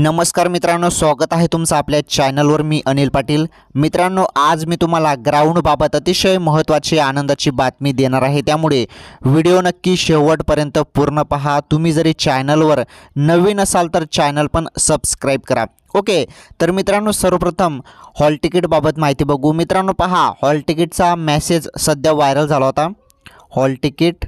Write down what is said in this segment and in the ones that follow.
नमस्कार मित्रांनो स्वागत आहे तुमचं आपल्या चॅनलवर मी अनिल पाटील मित्रांनो आज मी तुम्हाला ग्राउंडबाबत अतिशय महत्त्वाची आनंदाची बातमी देणार आहे त्यामुळे व्हिडिओ नक्की शेवटपर्यंत पूर्ण पहा तुम्ही जरी चॅनलवर नवीन असाल तर चॅनल पण सबस्क्राईब करा ओके तर मित्रांनो सर्वप्रथम हॉल तिकीटबाबत माहिती बघू मित्रांनो पहा हॉल तिकीटचा मेसेज सध्या व्हायरल झाला होता hall ticket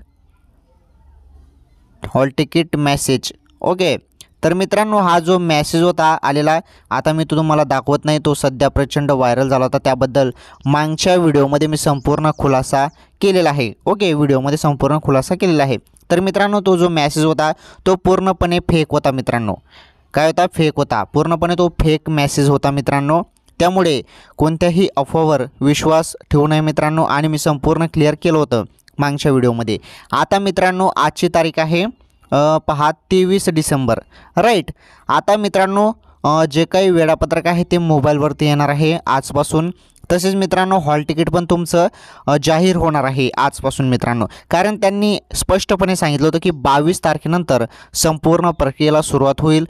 hall ticket message okay तर मित्रांनो हा जो मॅसेज होता आलेला आता मी तो तुम्हाला दाखवत नाही तो सध्या प्रचंड व्हायरल झाला होता त्याबद्दल मागच्या व्हिडिओमध्ये मी संपूर्ण खुलासा केलेला आहे ओके व्हिडिओमध्ये संपूर्ण खुलासा केलेला आहे तर मित्रांनो तो जो मॅसेज होता तो पूर्णपणे फेक होता मित्रांनो काय होता फेक होता पूर्णपणे तो फेक मॅसेज होता मित्रांनो त्यामुळे कोणत्याही अफवावर विश्वास ठेवू नये मित्रांनो आणि मी संपूर्ण क्लिअर केलं होतं मागच्या व्हिडिओमध्ये आता मित्रांनो आजची तारीख आहे पहा तेवीस डिसेंबर राईट आता मित्रांनो जे काही वेळापत्रक आहे ते मोबाईलवरती येणार आहे आजपासून तसेच मित्रांनो हॉल तिकीट पण तुमचं जाहीर होणार आहे आजपासून मित्रांनो कारण त्यांनी स्पष्टपणे सांगितलं होतं की बावीस तारखेनंतर संपूर्ण प्रक्रियेला सुरुवात होईल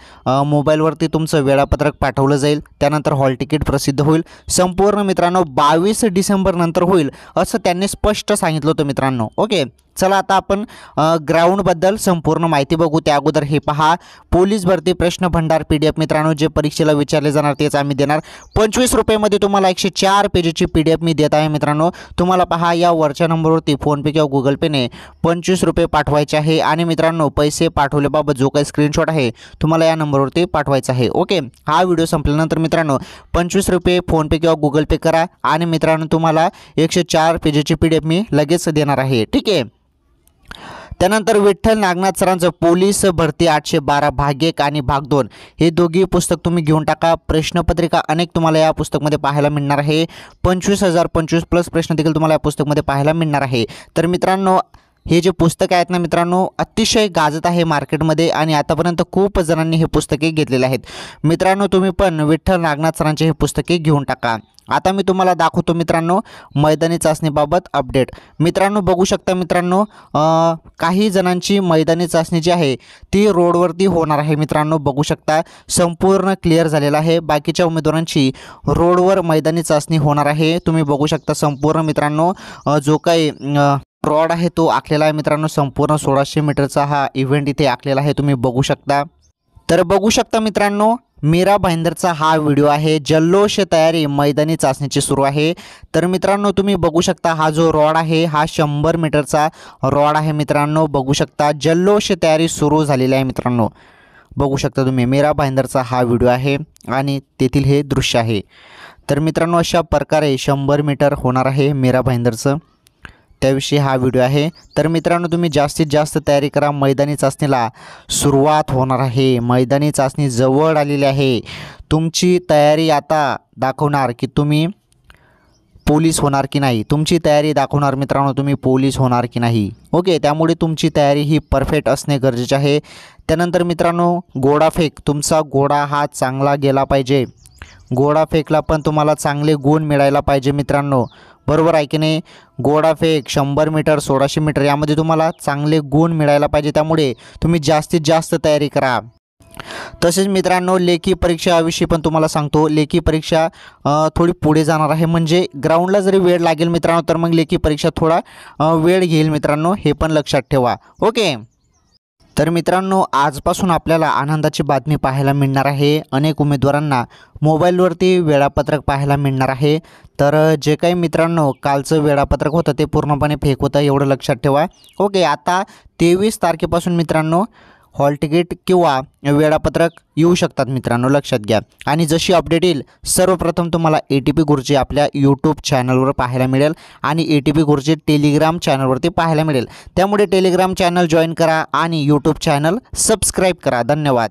मोबाईलवरती तुमचं वेळापत्रक पाठवलं जाईल त्यानंतर हॉल तिकीट प्रसिद्ध होईल संपूर्ण मित्रांनो बावीस डिसेंबरनंतर होईल असं त्यांनी स्पष्ट सांगितलं होतं मित्रांनो ओके चला आता आपण ग्राउंडबद्दल संपूर्ण माहिती बघू त्या अगोदर हे पहा पोलीस भरती प्रश्न भंडार पी डी एफ मित्रांनो जे परीक्षेला विचारले जाणार तेच आम्ही देणार पंचवीस रुपयेमध्ये तुम्हाला एकशे चार पेजेची पी डी एफ मी देत आहे मित्रांनो तुम्हाला पहा या वरच्या नंबरवरती फोनपे किंवा गुगल पेने पंचवीस रुपये पाठवायचे आहे आणि मित्रांनो पैसे पाठवल्याबाबत जो काही स्क्रीनशॉट आहे तुम्हाला या नंबरवरती पाठवायचा आहे ओके हा व्हिडिओ संपल्यानंतर मित्रांनो पंचवीस रुपये फोनपे किंवा गुगल पे करा आणि मित्रांनो तुम्हाला एकशे चार पेजेची पी डी एफ मी लगेच देणार आहे ठीक आहे त्यानंतर विठ्ठल नागनाथ सरांचं पोलीस भरती आठशे बारा भाग एक आणि भाग दोन हे दोघी पुस्तक तुम्ही घेऊन टाका प्रश्नपत्रिका अनेक तुम्हाला या पुस्तकमध्ये पाहायला मिळणार आहे पंचवीस हजार पंचवीस प्लस प्रश्न देखील तुम्हाला या पुस्तकमध्ये पाहायला मिळणार आहे तर मित्रांनो हे जे पुस्तकं आहेत ना मित्रांनो अतिशय गाजत आहे मार्केटमध्ये आणि आतापर्यंत खूप जणांनी हे पुस्तके घेतलेले आहेत मित्रांनो तुम्ही पण विठ्ठल नागनाथ सरांचे हे पुस्तके घेऊन टाका आता मी तुम्हाला दाखवतो मित्रांनो मैदानी चाचणीबाबत अपडेट मित्रांनो बघू शकता मित्रांनो काही जणांची मैदानी चाचणी जी आहे ती रोडवरती होणार आहे मित्रांनो बघू शकता संपूर्ण क्लिअर झालेला आहे बाकीच्या उमेदवारांची रोडवर मैदानी चाचणी होणार आहे तुम्ही बघू शकता संपूर्ण मित्रांनो जो काही रॉड आहे तो आखलेला आहे मित्रांनो संपूर्ण सोळाशे मीटरचा हा इव्हेंट इथे आखलेला आहे तुम्ही बघू शकता तर बघू शकता मित्रांनो मीरा भाईंदरचा हा व्हिडिओ आहे जल्लोष तयारी मैदानी चाचणीची सुरू आहे तर मित्रांनो तुम्ही बघू शकता हा जो रॉड आहे हा शंभर मीटरचा रॉड आहे मित्रांनो बघू शकता जल्लोष तयारी सुरू झालेली आहे मित्रांनो बघू शकता तुम्ही मीरा भाईंदरचा हा व्हिडिओ आहे आणि तेथील हे दृश्य आहे तर मित्रांनो अशा प्रकारे शंभर मीटर होणार आहे मीरा भाईंदरचं त्याविषयी हा व्हिडिओ आहे तर मित्रांनो तुम्ही जास्तीत जास्त तयारी करा मैदानी चाचणीला सुरुवात होणार आहे मैदानी चाचणी जवळ आलेली आहे तुमची तयारी आता दाखवणार की तुम्ही पोलीस होणार की नाही तुमची तयारी दाखवणार मित्रांनो तुम्ही पोलीस होणार की नाही ओके त्यामुळे तुमची तयारी ही परफेक्ट असणे गरजेचे आहे त्यानंतर मित्रांनो गोडाफेक तुमचा गोडा हा चांगला गेला पाहिजे गोडा फेकला पण तुम्हाला चांगले गुण मिळायला पाहिजे मित्रांनो बरोबर आहे की नाही गोडाफेक शंभर मीटर सोळाशे मीटर यामध्ये तुम्हाला चांगले गुण मिळायला पाहिजे त्यामुळे तुम्ही जास्तीत जास्त तयारी करा तसेच मित्रांनो लेखी परीक्षाविषयी पण तुम्हाला सांगतो लेखी परीक्षा थोडी पुढे जाणार आहे म्हणजे ग्राउंडला जरी वेळ लागेल मित्रांनो तर मग लेखी परीक्षा थोडा वेळ घेईल मित्रांनो हे पण लक्षात ठेवा ओके तर मित्रांनो आजपासून आपल्याला आनंदाची बातमी पाहायला मिळणार आहे अनेक उमेदवारांना मोबाईलवरती वेळापत्रक पाहायला मिळणार आहे तर जे काही मित्रांनो कालचं वेळापत्रक होतं ते पूर्णपणे फेक होतं एवढं लक्षात ठेवा ओके आता तेवीस तारखेपासून मित्रांनो हॉल तिकीट किंवा वेळापत्रक येऊ शकतात मित्रांनो लक्षात घ्या आणि जशी अपडेट येईल सर्वप्रथम तुम्हाला ए टी पी गुरुजी आपल्या यूट्यूब चॅनलवर पाहायला मिळेल आणि A T P Guruji Telegram चॅनलवरती पाहायला मिळेल त्यामुळे टेलिग्राम चॅनल जॉईन करा आणि यूट्यूब चॅनल सबस्क्राईब करा धन्यवाद